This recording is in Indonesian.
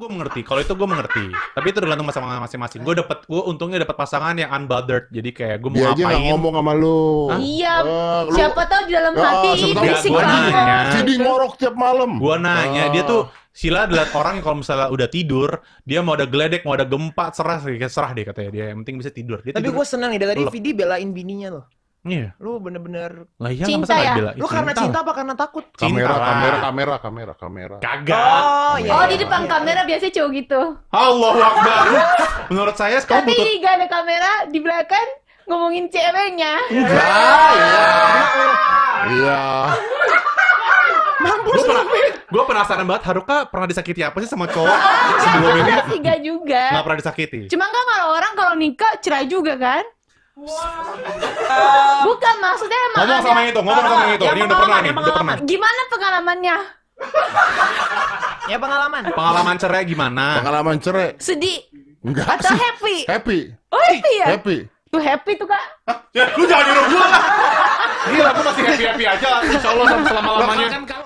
gue mengerti kalau itu gue mengerti tapi itu tergantung pasangan masing-masing gue dapet gue untungnya dapet pasangan yang unbothered jadi kayak gue mau ngapain aja ngomong sama lu iya uh, siapa tahu di dalam uh, itu berisik ya, banget gitu. jadi ngorok tiap malam gue nanya uh. dia tuh ah. Sila adalah orang yang kalau misalnya udah tidur, dia mau ada geledek, mau ada gempa, serah, serah deh katanya dia. Yang penting bisa tidur. Dia Tapi gue senang nih, dari tadi Vidi belain bininya loh. Iya. Lu bener-bener lah iya, cinta ya? Bila, Lu karena cinta apa karena takut? kamera, kamera, kamera, kamera, kamera. Kagak. Oh, oh iya. Oh, di iya, depan iya. kamera biasanya cowok gitu. Allah Akbar. Menurut saya kamu butuh Tapi gak ada kamera di belakang ngomongin ceweknya. Enggak. Iya. Mampus lu Gue penasaran banget Haruka pernah disakiti apa sih sama cowok sebelum ini? Enggak juga. gak pernah disakiti. Cuma kan kalau orang kalau nikah cerai juga kan? Wow. Enggak, maksudnya emang Ngomong sama itu, ngomong sama itu. Ya Ini udah pernah nih, ya udah pernah. Gimana pengalamannya? ya pengalaman. Pengalaman cerai gimana? Pengalaman cerai. Sedih. Enggak Atau sih. happy? Happy. Oh, happy ya? Happy. Tuh happy tuh, Kak. Ya, lu jangan nyuruh gua lah. Iya, Gila, aku masih happy-happy aja. Insya Allah selama-lamanya. kan,